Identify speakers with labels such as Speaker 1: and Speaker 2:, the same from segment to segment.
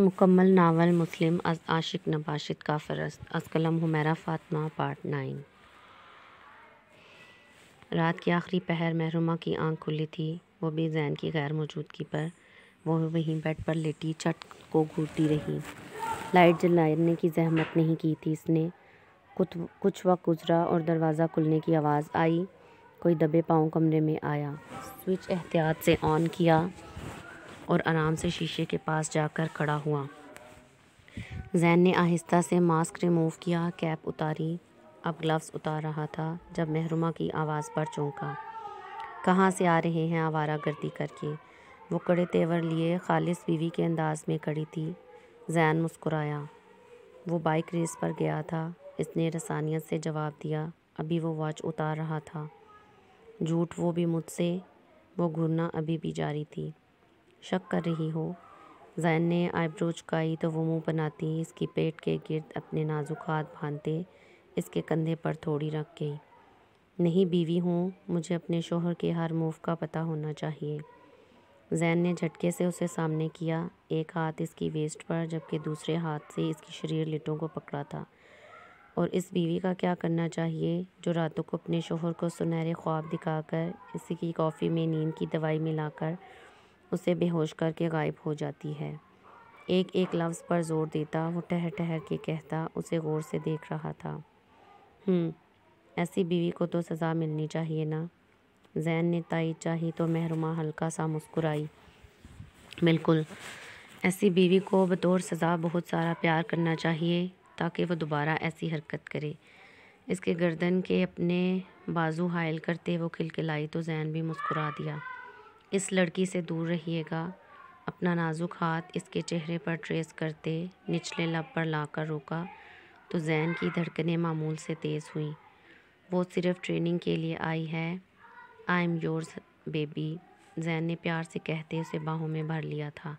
Speaker 1: मुकम्मल नावल मुस्लिम आशिक नबाशिद का फ़रस्त असकलम हुमेरा फ़ातमा पार्ट नाइन रात की आखिरी पहर महरुमा की आंख खुली थी वो भी जैन की गैर मौजूदगी पर वो वहीं बेड पर लेटी चट को घूरती रही लाइट जलाने की जहमत नहीं की थी इसने कुछ कुछ वक्त गुजरा और दरवाज़ा खुलने की आवाज़ आई कोई दबे पाँव कमरे में आया स्विच एहतियात से ऑन किया और आराम से शीशे के पास जाकर खड़ा हुआ जैन ने आहिस्ता से मास्क रिमूव किया कैप उतारी अब ग्लव्स उतार रहा था जब महरुमा की आवाज़ पर चौंका कहाँ से आ रहे हैं आवारा गर्दी करके वो कड़े तेवर लिए खालिस बीवी के अंदाज में खड़ी थी जैन मुस्कुराया वो बाइक रेस पर गया था इसने रसानियत से जवाब दिया अभी वो वॉच उतार रहा था झूठ वो भी मुझसे वो घूरना अभी भी जारी थी शक कर रही हो जैन ने आईब्रो चुकाई तो वो मुंह बनाती इसकी पेट के गिर्द अपने नाजुक हाथ बांधते इसके कंधे पर थोड़ी रख गई नहीं बीवी हूँ मुझे अपने शोहर के हर मूव का पता होना चाहिए जैन ने झटके से उसे सामने किया एक हाथ इसकी वेस्ट पर जबकि दूसरे हाथ से इसकी शरीर लिटों को पकड़ा था और इस बीवी का क्या करना चाहिए जो रातों को अपने शोहर को सुनहरे ख्वाब दिखाकर इसी की कॉफ़ी में नींद की दवाई मिलाकर उसे बेहोश करके गायब हो जाती है एक एक लफ्ज़ पर जोर देता वो ठहर ठहर के कहता उसे गौर से देख रहा था हम्म, ऐसी बीवी को तो सज़ा मिलनी चाहिए ना जैन ने ताई चाही तो महरुमा हल्का सा मुस्कुराई बिल्कुल ऐसी बीवी को बतौर सज़ा बहुत सारा प्यार करना चाहिए ताकि वो दोबारा ऐसी हरकत करे इसके गर्दन के अपने बाजू हायल करते वो खिलखिलाई तो जैन भी मुस्कुरा दिया इस लड़की से दूर रहिएगा अपना नाजुक हाथ इसके चेहरे पर ट्रेस करते निचले लब पर लाकर रोका तो जैन की धड़कनें मामूल से तेज़ हुई वो सिर्फ ट्रेनिंग के लिए आई है I am yours baby Zain ने प्यार से कहते उसे बाहों में भर लिया था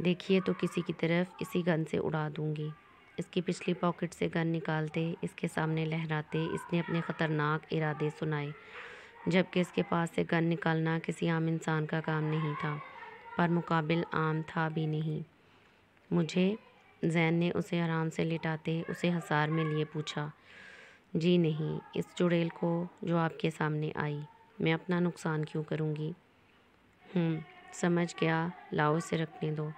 Speaker 1: देखिए तो किसी की तरफ इसी गन से उड़ा दूंगी इसकी पिछली पॉकेट से गन निकालते इसके सामने लहराते इसने अपने ख़तरनाक इरादे सुनाए जबकि इसके पास से गन निकालना किसी आम इंसान का काम नहीं था पर मुकाबिल आम था भी नहीं मुझे जैन ने उसे आराम से लिटाते उसे हसार में लिए पूछा जी नहीं इस चुड़ैल को जो आपके सामने आई मैं अपना नुकसान क्यों करूँगी हम्म, समझ गया लाओ से रखने दो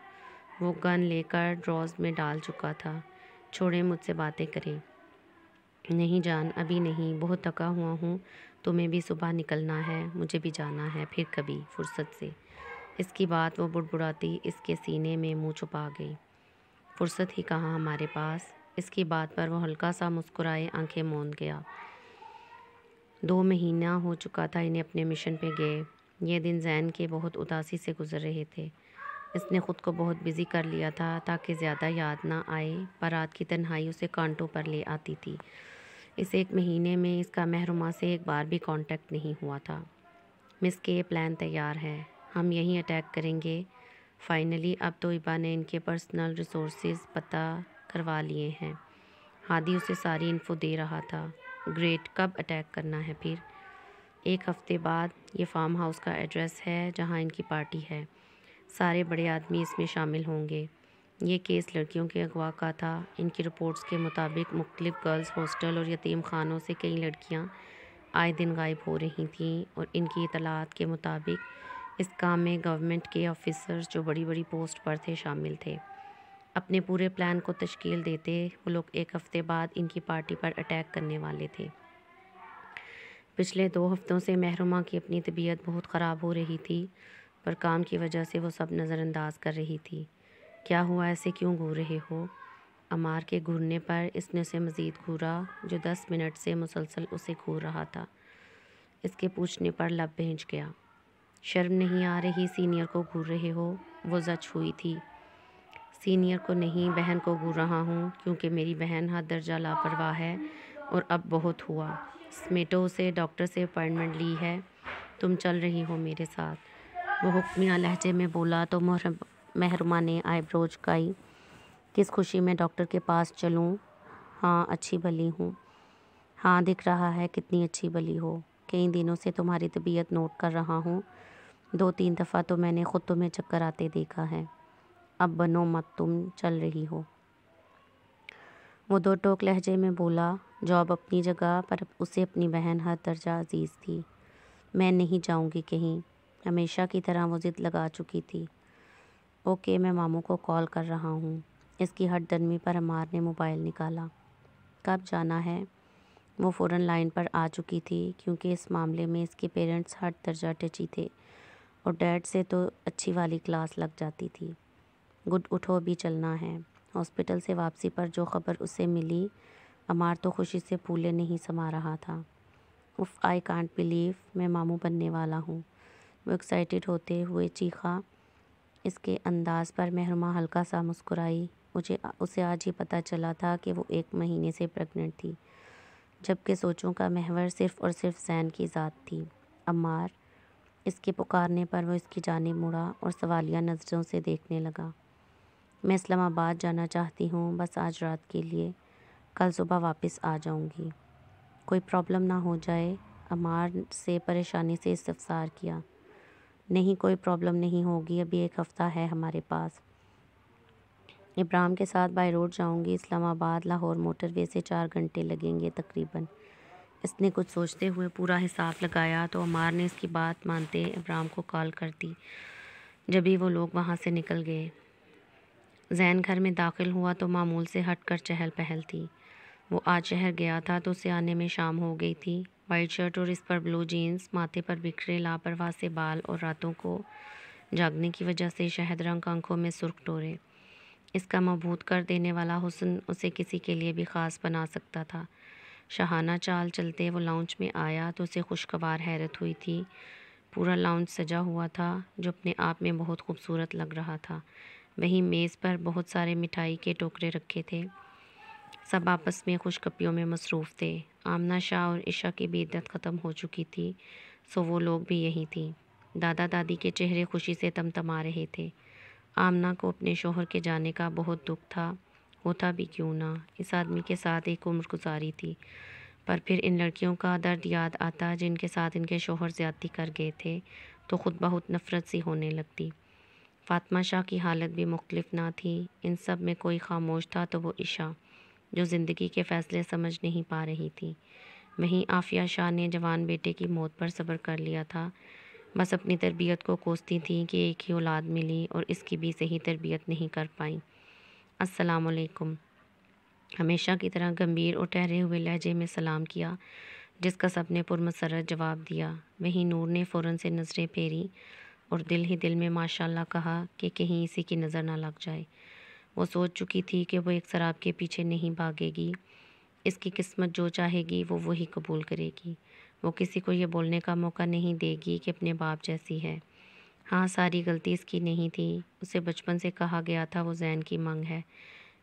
Speaker 1: वो गन लेकर ड्रॉज में डाल चुका था छोड़े मुझसे बातें करें नहीं जान अभी नहीं बहुत थका हुआ हूँ तुम्हें भी सुबह निकलना है मुझे भी जाना है फिर कभी फुर्सत से इसकी बात वो बुड़बुड़ाती इसके सीने में मुंह छुपा गई फुर्सत ही कहाँ हमारे पास इसकी बात पर वो हल्का सा मुस्कुराए आंखें मोन गया दो महीना हो चुका था इन्हें अपने मिशन पे गए ये दिन जैन के बहुत उदासी से गुजर रहे थे इसने ख़ुद को बहुत बिज़ी कर लिया था ताकि ज़्यादा याद ना आए पर रात की तन्हाई उसे कांटों पर ले आती थी इस एक महीने में इसका महरुमा से एक बार भी कांटेक्ट नहीं हुआ था मिस के प्लान तैयार है हम यहीं अटैक करेंगे फाइनली अब तो इबा ने इनके पर्सनल रिसोर्स पता करवा लिए हैं हादी उसे सारी इन्फो दे रहा था ग्रेट कब अटैक करना है फिर एक हफ्ते बाद ये फार्म हाउस का एड्रेस है जहाँ इनकी पार्टी है सारे बड़े आदमी इसमें शामिल होंगे ये केस लड़कियों के अगवा का था इनकी रिपोर्ट्स के मुताबिक मुख्तलिफ गर्ल्स हॉस्टल और यतीम खानों से कई लड़कियां आए दिन गायब हो रही थीं और इनकी इतलात के मुताबिक इस काम में गवर्नमेंट के ऑफिसर्स जो बड़ी बड़ी पोस्ट पर थे शामिल थे अपने पूरे प्लान को तश्कील देते वो लोग एक हफ़्ते बाद इनकी पार्टी पर अटैक करने वाले थे पिछले दो हफ्तों से महरुमा की अपनी तबीयत बहुत ख़राब हो रही थी पर काम की वजह से वो सब नज़रअंदाज कर रही थी क्या हुआ ऐसे क्यों घूर रहे हो अमार के घूरने पर इसने उसे मज़ीद घूरा जो दस मिनट से मुसलसल उसे घूर रहा था इसके पूछने पर लब भेज गया शर्म नहीं आ रही सीनियर को घूर रहे हो वो जच हुई थी सीनियर को नहीं बहन को घूर रहा हूँ क्योंकि मेरी बहन हद दर्जा लापरवाह है और अब बहुत हुआ स्मेटो से डॉक्टर से अपॉइंटमेंट ली है तुम चल रही हो मेरे साथ वो हुक्मिया लहजे में बोला तो मोहरम महरुमा ने आईब्रोज गाई किस खुशी में डॉक्टर के पास चलूँ हाँ अच्छी भली हूँ हाँ दिख रहा है कितनी अच्छी भली हो कई दिनों से तुम्हारी तबीयत नोट कर रहा हूँ दो तीन दफ़ा तो मैंने ख़ुद तुम्हें चक्कर आते देखा है अब बनो मत तुम चल रही हो वो दो टोक लहजे में बोला जॉब अपनी जगह पर उसे अपनी बहन हर दर्जा अजीज़ थी मैं नहीं जाऊंगी कहीं हमेशा की तरह वो ज़िद लगा चुकी थी ओके मैं मामू को कॉल कर रहा हूँ इसकी हट दर्मी पर अमार ने मोबाइल निकाला कब जाना है वो फ़ौर लाइन पर आ चुकी थी क्योंकि इस मामले में इसके पेरेंट्स हर दर्जा टची थे और डैड से तो अच्छी वाली क्लास लग जाती थी गुड उठो भी चलना है हॉस्पिटल से वापसी पर जो खबर उसे मिली अमार तो खुशी से फूले नहीं समा रहा था उफ आई कॉन्ट बिलीव मैं मामू बनने वाला हूँ वो एक्साइटेड होते हुए चीखा इसके अंदाज पर महरमा हल्का सा मुस्कुराई मुझे उसे आज ही पता चला था कि वो एक महीने से प्रेग्नेंट थी जबकि सोचों का महवर सिर्फ़ और सिर्फ जैन की ज़ात थी अम्मार इसके पुकारने पर वो इसकी जानब मुड़ा और सवालिया नज़रों से देखने लगा मैं इस्लामाबाद जाना चाहती हूँ बस आज रात के लिए कल सुबह वापस आ जाऊँगी कोई प्रॉब्लम ना हो जाए अमार से परेशानी से इस्तफसार किया नहीं कोई प्रॉब्लम नहीं होगी अभी एक हफ़्ता है हमारे पास इब्राम के साथ बाई रोड जाऊंगी इस्लामाबाद लाहौर मोटरवे से चार घंटे लगेंगे तकरीबन इसने कुछ सोचते हुए पूरा हिसाब लगाया तो अमार ने इसकी बात मानते इब्राम को कॉल कर दी जब ही वो लोग वहाँ से निकल गए जैन घर में दाखिल हुआ तो मामूल से हट कर चहल पहल थी वो आज शहर गया था तो उसे आने में शाम हो गई थी वाइट शर्ट और इस पर ब्लू जीन्स माथे पर बिखरे लापरवाह से बाल और रातों को जागने की वजह से शहद रंग आंखों में सुर्ख टोरे इसका मबूत कर देने वाला हुसन उसे किसी के लिए भी ख़ास बना सकता था शहाना चाल चलते वो लाउंज में आया तो उसे खुशगवार हैरत हुई थी पूरा लाउंज सजा हुआ था जो अपने आप में बहुत खूबसूरत लग रहा था वहीं मेज़ पर बहुत सारे मिठाई के टोकरे रखे थे सब आपस में खुशकपियों में मसरूफ़ थे आमना शाह और ईशा की भी इद्दत ख़त्म हो चुकी थी सो वो लोग भी यहीं थी दादा दादी के चेहरे खुशी से तमतमा रहे थे आमना को अपने शोहर के जाने का बहुत दुख था होता भी क्यों ना इस आदमी के साथ एक उम्र गुजारी थी पर फिर इन लड़कियों का दर्द याद आता जिनके साथ इनके शोहर ज़्यादती कर गए थे तो ख़ुद बहुत नफ़रत सी होने लगती फ़ातमा शाह की हालत भी मुख्तलिफ ना थी इन सब में कोई खामोश था तो वो ईशा जो ज़िंदगी के फैसले समझ नहीं पा रही थी वहीं आफिया शाह ने जवान बेटे की मौत पर सब्र कर लिया था बस अपनी तरबियत को कोसती थी कि एक ही औलाद मिली और इसकी भी सही तरबियत नहीं कर पाई असलकुम हमेशा की तरह गंभीर और ठहरे हुए लहजे में सलाम किया जिसका सबने पुरमसरत जवाब दिया वहीं नूर ने फ़ौर से नज़रें फेरी और दिल ही दिल में माशाल्लाह कहा कि कहीं इसी की नज़र ना लग जाए वो सोच चुकी थी कि वो एक शराब के पीछे नहीं भागेगी इसकी किस्मत जो चाहेगी वो वही कबूल करेगी वो किसी को ये बोलने का मौका नहीं देगी कि अपने बाप जैसी है हाँ सारी गलती इसकी नहीं थी उसे बचपन से कहा गया था वो जैन की मांग है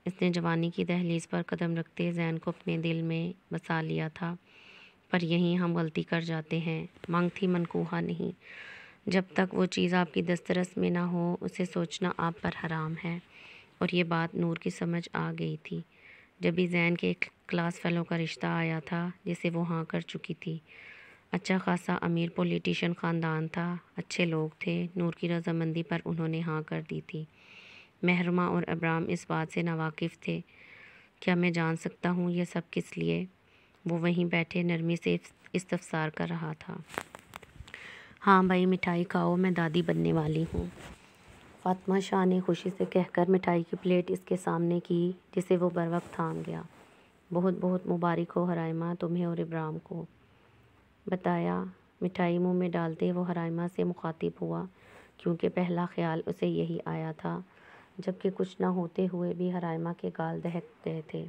Speaker 1: इसने जवानी की दहलीज़ पर कदम रखते जैन को अपने दिल में बसा लिया था पर यहीं हम गलती कर जाते हैं मांग थी मनकूहा नहीं जब तक वो चीज़ आपकी दस्तरस में ना हो उसे सोचना आप पर हराम है और ये बात नूर की समझ आ गई थी जब भी जैन के एक क्लास फैलो का रिश्ता आया था जिसे वो हाँ कर चुकी थी अच्छा खासा अमीर पॉलिटिशियन ख़ानदान था अच्छे लोग थे नूर की रजामंदी पर उन्होंने हाँ कर दी थी महरमा और अब्राम इस बात से नावाकिफ़ थे क्या मैं जान सकता हूँ यह सब किस लिए वो वहीं बैठे नरमी से इस्तफसार कर रहा था हाँ भाई मिठाई खाओ मैं दादी बनने वाली हूँ फातमा शाह ने खुशी से कहकर मिठाई की प्लेट इसके सामने की जिसे वो बर वक्त थाम गया बहुत बहुत मुबारक हो हरामा तुम्हें और इब्राम को बताया मिठाई मुंह में डालते वो हराइमा से मुखातिब हुआ क्योंकि पहला ख्याल उसे यही आया था जबकि कुछ ना होते हुए भी हरायमा के गाल दहक गए थे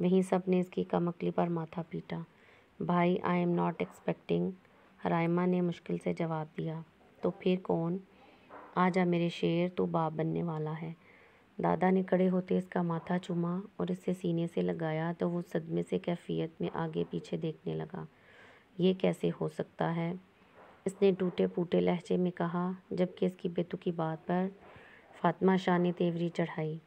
Speaker 1: वहीं सब ने इसकी कमकली पर माथा पीटा भाई आई एम नॉट एक्सपेक्टिंग हरामा ने मुश्किल से जवाब दिया तो फिर कौन आ जा मेरे शेर तो बाप बनने वाला है दादा ने खड़े होते इसका माथा चूमा और इसे सीने से लगाया तो वो सदमे से कैफियत में आगे पीछे देखने लगा ये कैसे हो सकता है इसने टूटे फूटे लहजे में कहा जबकि इसकी बेतुकी बात पर फातिमा शाह ने तेवरी चढ़ाई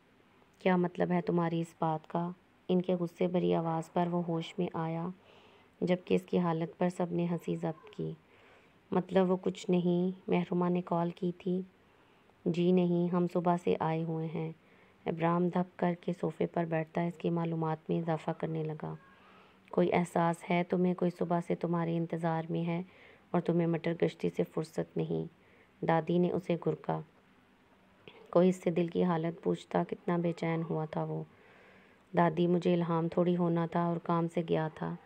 Speaker 1: क्या मतलब है तुम्हारी इस बात का इनके गुस्से भरी आवाज़ पर वो होश में आया जबकि इसकी हालत पर सब ने हंसी जब्त की मतलब वो कुछ नहीं महरुमा ने कॉल की थी जी नहीं हम सुबह से आए हुए हैं अब्राम धप कर के सोफ़े पर बैठता इसकी मालूम में इजाफ़ा करने लगा कोई एहसास है तुम्हें कोई सुबह से तुम्हारे इंतज़ार में है और तुम्हें मटर गश्ती से फुर्सत नहीं दादी ने उसे घुरका कोई इससे दिल की हालत पूछता कितना बेचैन हुआ था वो दादी मुझे इल्हाम थोड़ी होना था और काम से गया था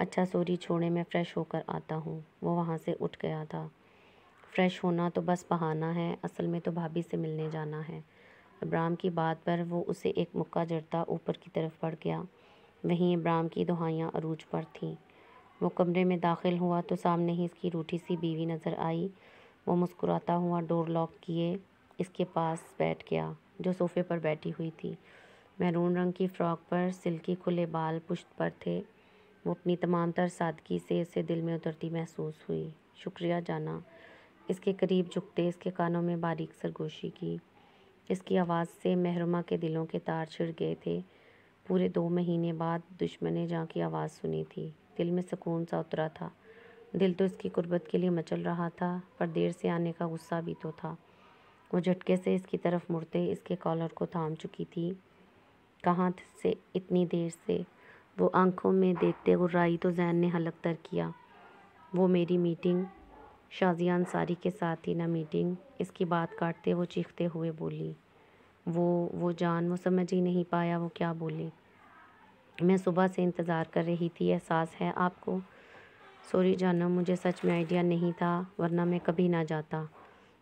Speaker 1: अच्छा सोरी छोड़े मैं फ़्रेश होकर आता हूँ वो वहाँ से उठ गया था फ़्रेश होना तो बस बहाना है असल में तो भाभी से मिलने जाना है इब्राम की बात पर वो उसे एक मुक्का जड़ता ऊपर की तरफ बढ़ गया वहीं इब्राम की दुहाइयाँ अरूज पर थीं वो कमरे में दाखिल हुआ तो सामने ही इसकी रूठी सी बीवी नज़र आई वो मुस्कुराता हुआ डोर लॉक किए इसके पास बैठ गया जो सोफ़े पर बैठी हुई थी मैरून रंग की फ़्रॉक पर सिल्की खुले बाल पुश्त पर थे वो अपनी तमाम तर सादगी से इसे दिल में उतरती महसूस हुई शुक्रिया जाना इसके करीब झुकते इसके कानों में बारीक सरगोशी की इसकी आवाज़ से महरुमा के दिलों के तार छिड़ गए थे पूरे दो महीने बाद दुश्मन ने जहाँ की आवाज़ सुनी थी दिल में सुकून सा उतरा था दिल तो इसकी कुर्बत के लिए मचल रहा था पर देर से आने का गुस्सा भी तो था वो झटके से इसकी तरफ मुड़ते इसके कॉलर को थाम चुकी थी कहाँ से इतनी देर से वो आंखों में देखते गुर्राई तो जैन ने हलक तर किया वो मेरी मीटिंग शाजिया अंसारी के साथ थी ना मीटिंग इसकी बात काटते वो चीखते हुए बोली वो वो जान वो समझ ही नहीं पाया वो क्या बोली मैं सुबह से इंतज़ार कर रही थी एहसास है आपको सॉरी जानो मुझे सच में आइडिया नहीं था वरना मैं कभी ना जाता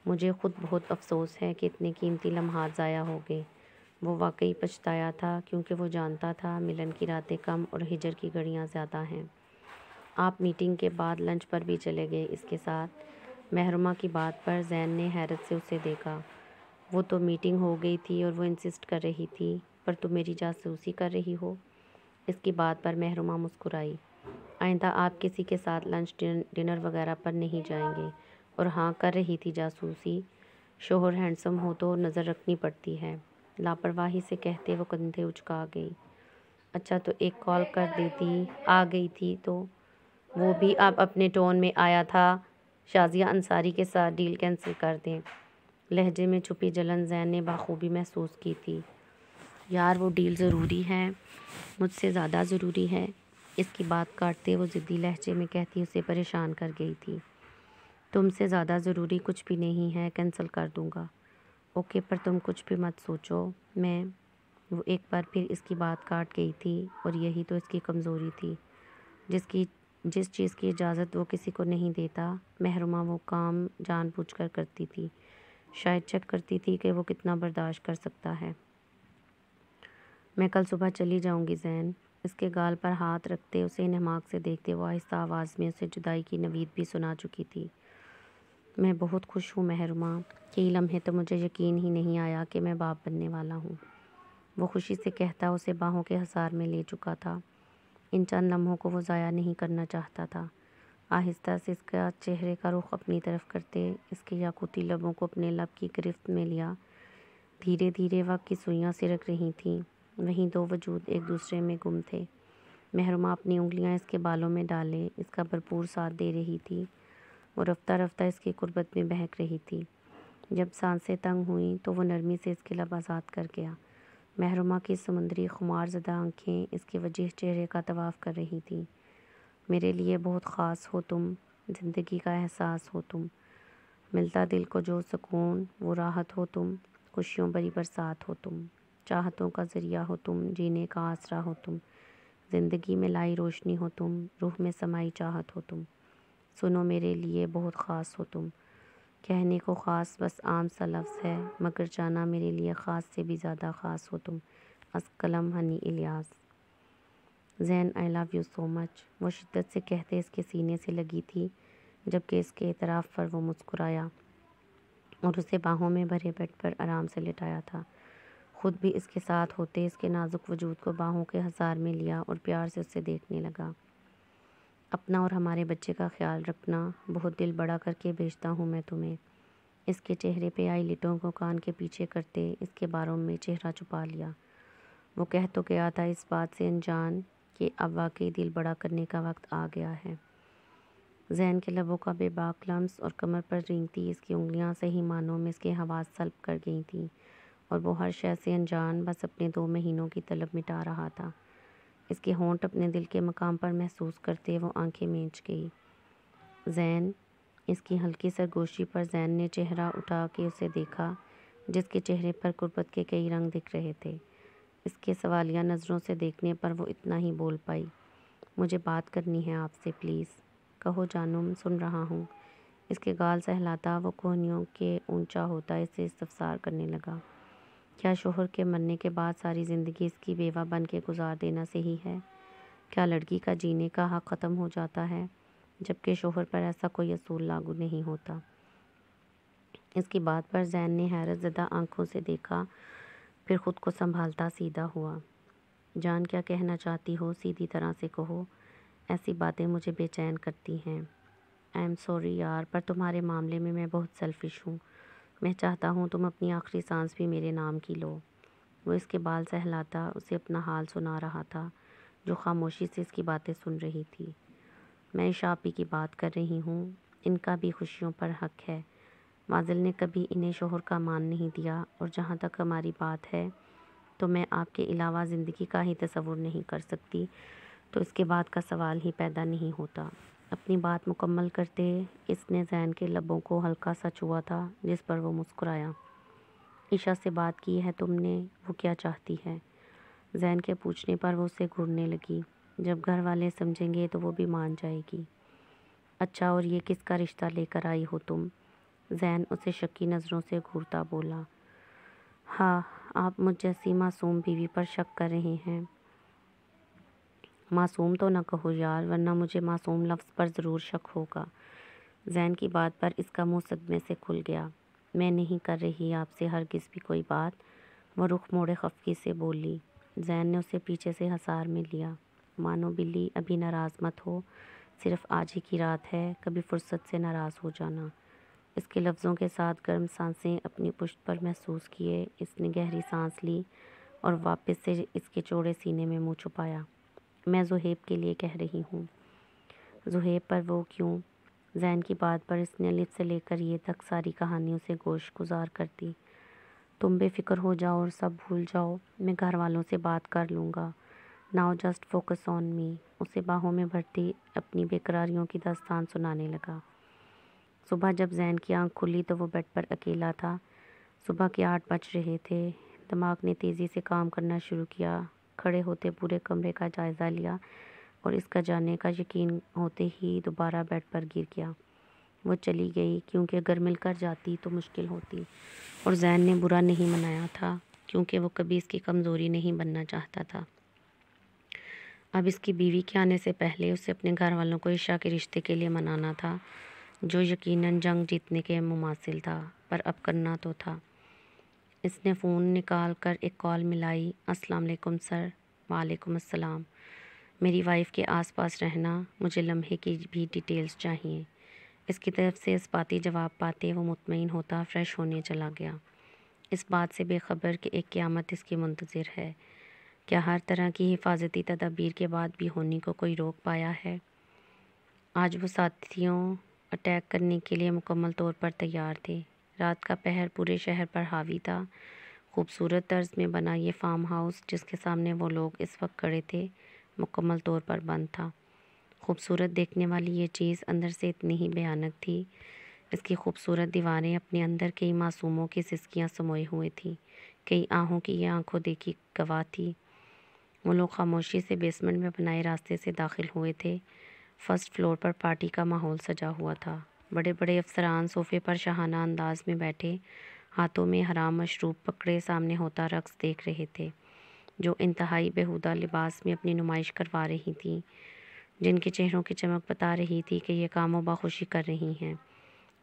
Speaker 1: मुझे ख़ुद बहुत अफसोस है कि इतने कीमती लम्हात ज़ाया हो गए वो वाकई पछताया था क्योंकि वो जानता था मिलन की रातें कम और हिजर की घड़ियाँ ज़्यादा हैं आप मीटिंग के बाद लंच पर भी चले गए इसके साथ महरुमा की बात पर जैन ने हैरत से उसे देखा वो तो मीटिंग हो गई थी और वो इंसिस्ट कर रही थी पर तुम मेरी जासूसी कर रही हो इसकी बात पर महरुमा मुस्कुराई आइंदा आप किसी के साथ लंच डिनर वगैरह पर नहीं जाएंगे और हाँ कर रही थी जासूसी शोहर हैंडसम हो तो नज़र रखनी पड़ती है लापरवाही से कहते वो कंधे उचका गई अच्छा तो एक कॉल कर देती आ गई थी तो वो भी अब अपने टोन में आया था शाजिया अंसारी के साथ डील कैंसिल कर दें लहजे में छुपी जलन जैन ने बाखूबी महसूस की थी यार वो डील ज़रूरी है मुझसे ज़्यादा ज़रूरी है इसकी बात काटते वो ज़िद्दी लहजे में कहती उसे परेशान कर गई थी तुमसे ज़्यादा ज़रूरी कुछ भी नहीं है कैंसिल कर दूँगा ओके पर तुम कुछ भी मत सोचो मैं वो एक बार फिर इसकी बात काट गई थी और यही तो इसकी कमज़ोरी थी जिसकी जिस चीज़ की इजाज़त वो किसी को नहीं देता महरुमा वो काम जानबूझकर करती थी शायद चेक करती थी कि वो कितना बर्दाश्त कर सकता है मैं कल सुबह चली जाऊंगी जैन इसके गाल पर हाथ रखते उसे नमाक से देखते वो आहिस्ता आवाज़ में उसे जुदाई की नवीद भी सुना चुकी थी मैं बहुत खुश हूँ महरुमा कई लम्हे तो मुझे यकीन ही नहीं आया कि मैं बाप बनने वाला हूँ वो खुशी से कहता उसे बाहों के हसार में ले चुका था इन चंद लम्हों को वो ज़ाया नहीं करना चाहता था आहिस्ता से इसका चेहरे का रुख अपनी तरफ करते इसके याकूती लबों को अपने लब की गिरफ्त में लिया धीरे धीरे वक्त की सुइयाँ सिरक रही थीं वहीं दो वजूद एक दूसरे में गुम थे महरमा अपनी उंगलियां इसके बालों में डाले इसका भरपूर साथ दे रही थी वो रफ्ता रफ्ता इसकी कुर्बत में बहक रही थी जब सांसें तंग हुई तो वो नरमी से इसके लब आज़ाद कर गया महरुमा की समुद्री खुमारजदा आँखें इसके वजह चेहरे का तवाफ़ कर रही थीं मेरे लिए बहुत ख़ास हो तुम ज़िंदगी का एहसास हो तुम मिलता दिल को जो सुकून वो राहत हो तुम खुशियों भरी बरसात हो तुम चाहतों का ज़रिया हो तुम जीने का आसरा हो तुम ज़िंदगी में लाई रोशनी हो तुम रूह में समाई चाहत हो तुम सुनो मेरे लिए बहुत ख़ास हो तुम कहने को ख़ास बस आम सा लफ्ज़ है मगर जाना मेरे लिए ख़ास से भी ज़्यादा ख़ास हो तुम अस कलम honey Ilyas Zain I love you so much वो शिद्दत से कहते इसके सीने से लगी थी जबकि इसके इतराफ़ पर वो मुस्कुराया और उसे बाहों में भरे बेड पर आराम से लिटाया था खुद भी इसके साथ होते इसके नाजुक वजूद को बाहों के हज़ार में लिया और प्यार से उसे देखने लगा अपना और हमारे बच्चे का ख्याल रखना बहुत दिल बड़ा करके भेजता हूँ मैं तुम्हें इसके चेहरे पे आई लिटों को कान के पीछे करते इसके बारों में चेहरा छुपा लिया वो कह तो गया था इस बात से अनजान कि अब वाकई दिल बड़ा करने का वक्त आ गया है जहन के लबों का बेबाक लम्स और कमर पर रिंगती इसकी उंगलियां सही मानों में इसके हवा सल्ब कर गई थी और वो हर शय से अनजान बस अपने दो महीनों की तलब मिटा रहा था इसके होंठ अपने दिल के मकाम पर महसूस करते वो आंखें मींच गई जैन इसकी हल्की सरगोशी पर जैन ने चेहरा उठा के उसे देखा जिसके चेहरे पर कुर्बत के कई रंग दिख रहे थे इसके सवालिया नज़रों से देखने पर वो इतना ही बोल पाई मुझे बात करनी है आपसे प्लीज़ कहो जानुम सुन रहा हूँ इसके गाल सहलाता वो कोहनियों के ऊंचा होता इसे इस्तफसार करने लगा क्या शोहर के मरने के बाद सारी ज़िंदगी इसकी बेवा बन के गुजार देना सही है क्या लड़की का जीने का हक हाँ ख़त्म हो जाता है जबकि शोहर पर ऐसा कोई असूल लागू नहीं होता इसकी बात पर जैन ने हैरत ज़दा आँखों से देखा फिर ख़ुद को संभालता सीधा हुआ जान क्या कहना चाहती हो सीधी तरह से कहो ऐसी बातें मुझे बेचैन करती हैं आई एम सॉरी यार पर तुम्हारे मामले में मैं बहुत सेल्फिश हूँ मैं चाहता हूँ तुम अपनी आखिरी सांस भी मेरे नाम की लो वो इसके बाल सहलाता उसे अपना हाल सुना रहा था जो खामोशी से इसकी बातें सुन रही थी मैं शापी की बात कर रही हूँ इनका भी खुशियों पर हक है माजिल ने कभी इन्हें शोहर का मान नहीं दिया और जहाँ तक हमारी बात है तो मैं आपके अलावा ज़िंदगी का ही तस्वुर नहीं कर सकती तो इसके बाद का सवाल ही पैदा नहीं होता अपनी बात मुकम्मल करते इसने जैन के लबों को हल्का सा छुआ था जिस पर वो मुस्कुराया ईशा से बात की है तुमने वो क्या चाहती है जैन के पूछने पर वो उसे घूरने लगी जब घर वाले समझेंगे तो वो भी मान जाएगी अच्छा और ये किसका रिश्ता लेकर आई हो तुम जैन उसे शक्की नज़रों से घूरता बोला हाँ आप मुझ जैसी मासूम बीवी पर शक कर रहे हैं मासूम तो ना कहो यार वरना मुझे मासूम लफ्ज़ पर ज़रूर शक होगा जैन की बात पर इसका मुँह सदमे से खुल गया मैं नहीं कर रही आपसे हर किस भी कोई बात व रुख मोड़े खफकी से बोली जैन ने उसे पीछे से हसार में लिया मानो बिल्ली अभी नाराज़ मत हो सिर्फ आज ही की रात है कभी फुर्सत से नाराज़ हो जाना इसके लफ्ज़ों के साथ गर्म सांसें अपनी पुश्त पर महसूस किए इसने गहरी सांस ली और वापस से इसके चौड़े सीने में मुँह छुपाया मैं जुहेब के लिए कह रही हूँ जुहेब पर वो क्यों जैन की बात पर इसने अलिफ से लेकर ये तक सारी कहानियों से गोश गुजार कर दी तुम बेफिक्र हो जाओ और सब भूल जाओ मैं घर वालों से बात कर लूँगा now just focus on me उसे बाहों में भरती अपनी बेकरारियों की दास्तान सुनाने लगा सुबह जब जैन की आंख खुली तो वो बेड पर अकेला था सुबह के आठ बज रहे थे दिमाग ने तेज़ी से काम करना शुरू किया खड़े होते पूरे कमरे का जायज़ा लिया और इसका जाने का यकीन होते ही दोबारा बेड पर गिर गया वो चली गई क्योंकि अगर मिलकर जाती तो मुश्किल होती और जैन ने बुरा नहीं मनाया था क्योंकि वो कभी इसकी कमज़ोरी नहीं बनना चाहता था अब इसकी बीवी के आने से पहले उसे अपने घर वालों को ईशा के रिश्ते के लिए मनाना था जो यकीनन जंग जीतने के मुमासिल था पर अब करना तो था इसने फ़ोन निकाल कर एक कॉल मिलाई अस्सलाम वालेकुम सर वालेकुम अस्सलाम मेरी वाइफ़ के आसपास रहना मुझे लम्हे की भी डिटेल्स चाहिए इसकी तरफ से इस बाती जवाब पाते वो मुतमिन होता फ्रेश होने चला गया इस बात से बेखबर कि एक क़्यामत इसकी मंतज़र है क्या हर तरह की हिफाजती तदाबीर के बाद भी होने को कोई रोक पाया है आज वो साथियों अटैक करने के लिए मुकम्मल तौर पर तैयार थे रात का पहर पूरे शहर पर हावी था खूबसूरत तर्ज में बना ये फार्म हाउस जिसके सामने वो लोग इस वक्त खड़े थे मुकम्मल तौर पर बंद था खूबसूरत देखने वाली ये चीज़ अंदर से इतनी ही भयानक थी इसकी खूबसूरत दीवारें अपने अंदर कई मासूमों की सिस्कियाँ समोए हुए थीं कई आँखों की ये आँखों देखी गवाह थी वो लोग खामोशी से बेसमेंट में बनाए रास्ते से दाखिल हुए थे फर्स्ट फ्लोर पर पार्टी का माहौल सजा हुआ था बड़े-बड़े अफसरान सोफे पर शहाना अंदाज में बैठे हाथों में हराम मशरूब पकड़े सामने होता रक्स देख रहे थे जो इंतहाई बेहुदा लिबास में अपनी नुमाइश करवा रही थी जिनके चेहरों की चमक बता रही थी कि ये कामों बाखुशी कर रही हैं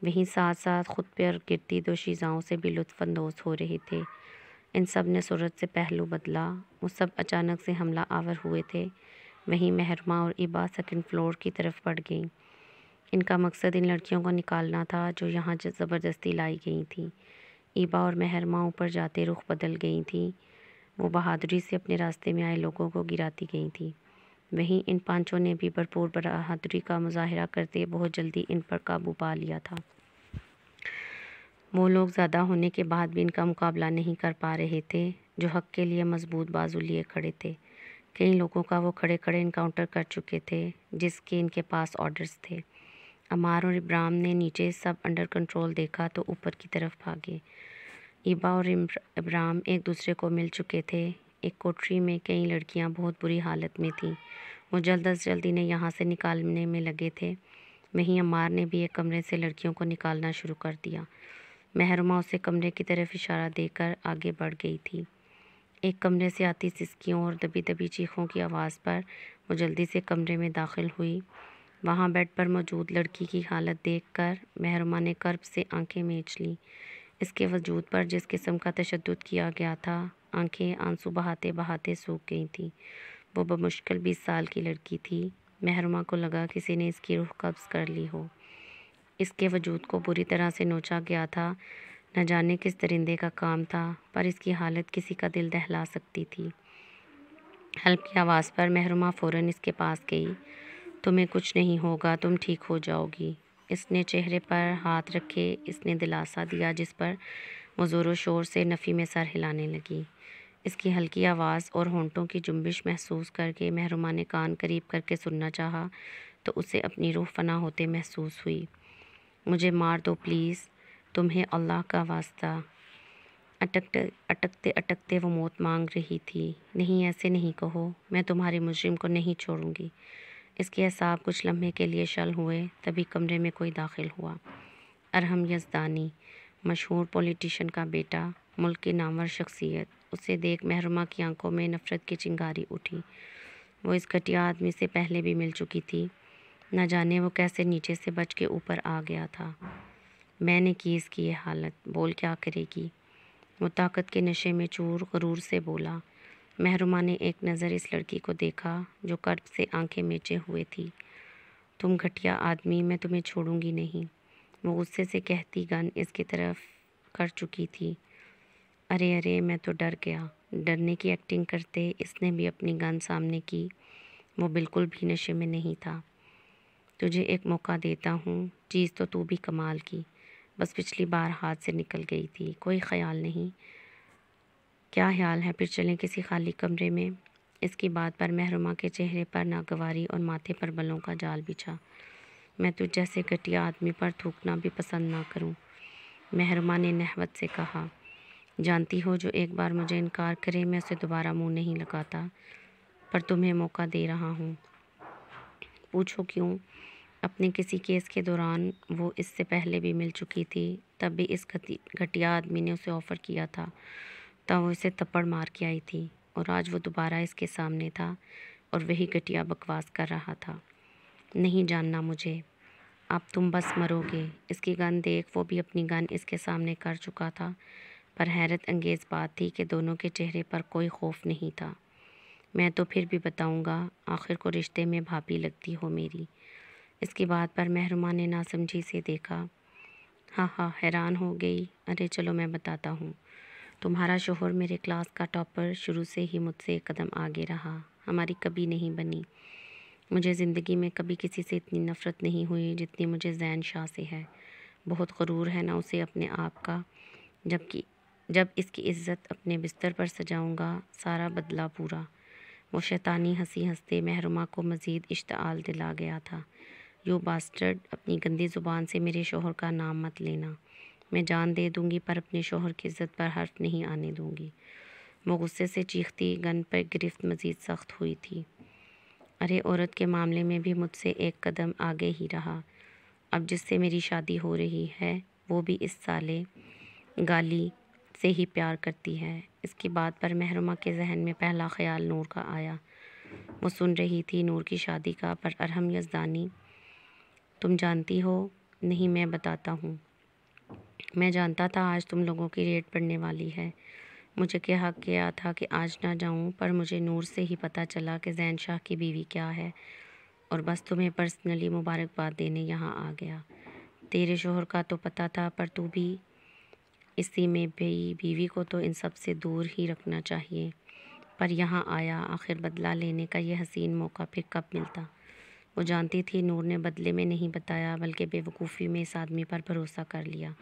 Speaker 1: वहीं साथ साथ खुद पर गिरती शीज़ाओं से भी लुफानंदोज हो रहे थे इन सब ने सूरत से पहलू बदला वो सब अचानक से हमला आवर हुए थे वहीं महरमा और इबा सेकेंड फ्लोर की तरफ बढ़ गईं इनका मकसद इन लड़कियों को निकालना था जो यहाँ ज़बरदस्ती लाई गई थी ईबा और महरमा ऊपर जाते रुख बदल गई थी वो बहादुरी से अपने रास्ते में आए लोगों को गिराती गई थी वहीं इन पांचों ने भी भरपूर बहादुरी का मुजाहरा करते बहुत जल्दी इन पर काबू पा लिया था वो लोग ज़्यादा होने के बाद भी इनका मुकाबला नहीं कर पा रहे थे जो हक के लिए मजबूत बाजू लिए खड़े थे कई लोगों का वो खड़े खड़े इनकाउंटर कर चुके थे जिसके इनके पास ऑर्डर्स थे अमार और इब्राम ने नीचे सब अंडर कंट्रोल देखा तो ऊपर की तरफ भागे इबा और इब्राम एक दूसरे को मिल चुके थे एक कोठरी में कई लड़कियां बहुत बुरी हालत में थीं वो जल्द अज जल्द इन्हें यहाँ से निकालने में लगे थे वहीं अमार ने भी एक कमरे से लड़कियों को निकालना शुरू कर दिया महरमा उसे कमरे की तरफ इशारा देकर आगे बढ़ गई थी एक कमरे से आती सिसकियों और दबी दबी चीखों की आवाज़ पर वो जल्दी से कमरे में दाखिल हुई वहाँ बेड पर मौजूद लड़की की हालत देखकर महरुमा ने कर्ब से आंखें मेच लीं इसके वजूद पर जिस किस्म का तशद किया गया था आंखें आंसू बहाते बहाते सूख गई थीं वो बमुश्किल बीस साल की लड़की थी महरुमा को लगा किसी ने इसकी रूह कब्ज़ कर ली हो इसके वजूद को बुरी तरह से नोचा गया था न जाने किस दरिंदे का काम था पर इसकी हालत किसी का दिल दहला सकती थी हल्की की आवाज़ पर महरुमा फ़ौर इसके पास गई तुम्हें कुछ नहीं होगा तुम ठीक हो जाओगी इसने चेहरे पर हाथ रखे इसने दिलासा दिया जिस पर वो शोर से नफ़ी में सर हिलाने लगी इसकी हल्की आवाज़ और होंठों की जुम्बिश महसूस करके महरुमा ने कान करीब करके सुनना चाहा तो उसे अपनी रूह फना होते महसूस हुई मुझे मार दो प्लीज़ तुम्हें अल्लाह का वास्ता अटकते अटकते अटकते वो मौत मांग रही थी नहीं ऐसे नहीं कहो मैं तुम्हारे मुजरिम को नहीं छोड़ूंगी इसके असाब कुछ लम्हे के लिए शल हुए तभी कमरे में कोई दाखिल हुआ अरहम यजदानी मशहूर पॉलिटिशन का बेटा मुल्क की नामवर शख्सियत उसे देख महरमा की आंखों में नफ़रत की चिंगारी उठी वो इस घटिया आदमी से पहले भी मिल चुकी थी न जाने वो कैसे नीचे से बच के ऊपर आ गया था मैंने की इसकी ये हालत बोल क्या करेगी वो ताकत के नशे में चूर गरूर से बोला महरुमा ने एक नज़र इस लड़की को देखा जो कर्ब से आंखें मेचे हुए थी तुम घटिया आदमी मैं तुम्हें छोड़ूंगी नहीं वो गुस्से से कहती गन इसकी तरफ कर चुकी थी अरे अरे मैं तो डर गया डरने की एक्टिंग करते इसने भी अपनी गन सामने की वो बिल्कुल भी नशे में नहीं था तुझे एक मौका देता हूँ चीज़ तो तू भी कमाल की बस पिछली बार हाथ से निकल गई थी कोई ख्याल नहीं क्या ख्याल है फिर चलें किसी खाली कमरे में इसकी बात पर महरुमा के चेहरे पर नागवारी और माथे पर बलों का जाल बिछा मैं तुझ तो जैसे घटिया आदमी पर थूकना भी पसंद ना करूं। महरुमा ने नहवत से कहा जानती हो जो एक बार मुझे इनकार करे मैं उसे दोबारा मुंह नहीं लगाता पर तुम्हें मौका दे रहा हूँ पूछो क्यों अपने किसी केस के दौरान वो इससे पहले भी मिल चुकी थी तब भी इस घटिया आदमी ने उसे ऑफ़र किया था तब वो इसे थप्पड़ मार के आई थी और आज वो दोबारा इसके सामने था और वही घटिया बकवास कर रहा था नहीं जानना मुझे अब तुम बस मरोगे इसकी गन देख वो भी अपनी गन इसके सामने कर चुका था पर हैरत अंगेज़ बात थी कि दोनों के चेहरे पर कोई खौफ नहीं था मैं तो फिर भी बताऊंगा आखिर को रिश्ते में भाभी लगती हो मेरी इसकी बात पर महरुमा ने नासमझी से देखा हाँ हाँ हैरान हो गई अरे चलो मैं बताता हूँ तुम्हारा शोहर मेरे क्लास का टॉपर शुरू से ही मुझसे एक कदम आगे रहा हमारी कभी नहीं बनी मुझे ज़िंदगी में कभी किसी से इतनी नफ़रत नहीं हुई जितनी मुझे जैन शाह से है बहुत गुरूर है ना उसे अपने आप का जबकि जब इसकी इज़्ज़त अपने बिस्तर पर सजाऊंगा सारा बदला पूरा वो शैतानी हंसी हंसते महरुमा को मज़ीद इश्ताल दिला गया था यो बास्टर्ड अपनी गंदी ज़ुबान से मेरे शोहर का नाम मत लेना मैं जान दे दूंगी पर अपने शोहर की इज्जत पर हर्फ नहीं आने दूंगी वो गुस्से से चीखती गन पर गिरफ्त मज़ीद सख्त हुई थी अरे औरत के मामले में भी मुझसे एक कदम आगे ही रहा अब जिससे मेरी शादी हो रही है वो भी इस साले गाली से ही प्यार करती है इसकी बात पर महरुमा के जहन में पहला ख्याल नूर का आया वो सुन रही थी नूर की शादी का पर अरहम यजदानी तुम जानती हो नहीं मैं बताता हूँ मैं जानता था आज तुम लोगों की रेट पड़ने वाली है मुझे क्या हक किया था कि आज ना जाऊं पर मुझे नूर से ही पता चला कि जैन शाह की बीवी क्या है और बस तुम्हें पर्सनली मुबारकबाद देने यहाँ आ गया तेरे शोहर का तो पता था पर तू भी इसी में भी बीवी को तो इन सब से दूर ही रखना चाहिए पर यहाँ आया आखिर बदला लेने का यह हसीन मौका फिर कब मिलता वो जानती थी नूर ने बदले में नहीं बताया बल्कि बेवकूफ़ी में इस आदमी पर भरोसा कर लिया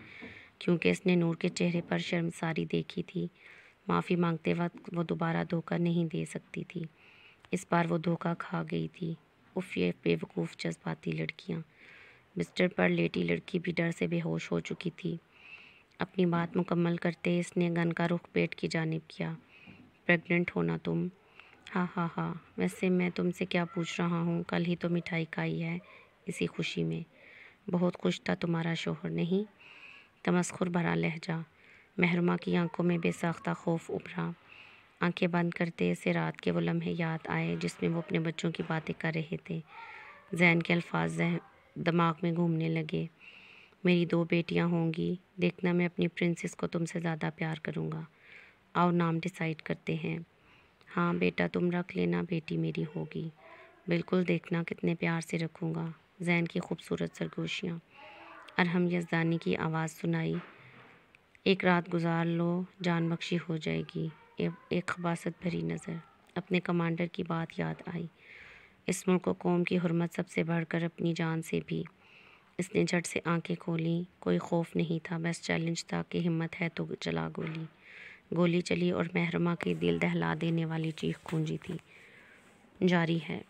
Speaker 1: क्योंकि इसने नूर के चेहरे पर शर्मसारी देखी थी माफ़ी मांगते वक्त वो दोबारा धोखा नहीं दे सकती थी इस बार वो धोखा खा गई थी उफ ये बेवकूफ़ जज्बाती लड़कियाँ बिस्तर पर लेटी लड़की भी डर से बेहोश हो चुकी थी अपनी बात मुकम्मल करते इसने गन का रुख पेट की जानब किया प्रेग्नेंट होना तुम हाँ हाँ हाँ वैसे मैं तुमसे क्या पूछ रहा हूँ कल ही तो मिठाई खाई है इसी खुशी में बहुत खुश था तुम्हारा शोहर नहीं तमस्खुर भरा लहजा महरमा की आंखों में बेसाख्ता खौफ उभरा आंखें बंद करते से रात के वो लम्हे याद आए जिसमें वो अपने बच्चों की बातें कर रहे थे जहन के अल्फाज दिमाग में घूमने लगे मेरी दो बेटियां होंगी देखना मैं अपनी प्रिंसेस को तुमसे ज़्यादा प्यार करूँगा आओ नाम डिसाइड करते हैं हाँ बेटा तुम रख लेना बेटी मेरी होगी बिल्कुल देखना कितने प्यार से रखूँगा जैन की खूबसूरत सरगोशियाँ अरहम यजदानी की आवाज़ सुनाई एक रात गुजार लो जान बख्शी हो जाएगी ए, एक खबासत भरी नज़र अपने कमांडर की बात याद आई इस मुल्क को कौम की हरमत सबसे बढ़कर अपनी जान से भी इसने झट से आंखें खोली कोई खौफ नहीं था बस चैलेंज था कि हिम्मत है तो चला गोली गोली चली और महरमा की दिल दहला देने वाली चीख गूंजी थी जारी है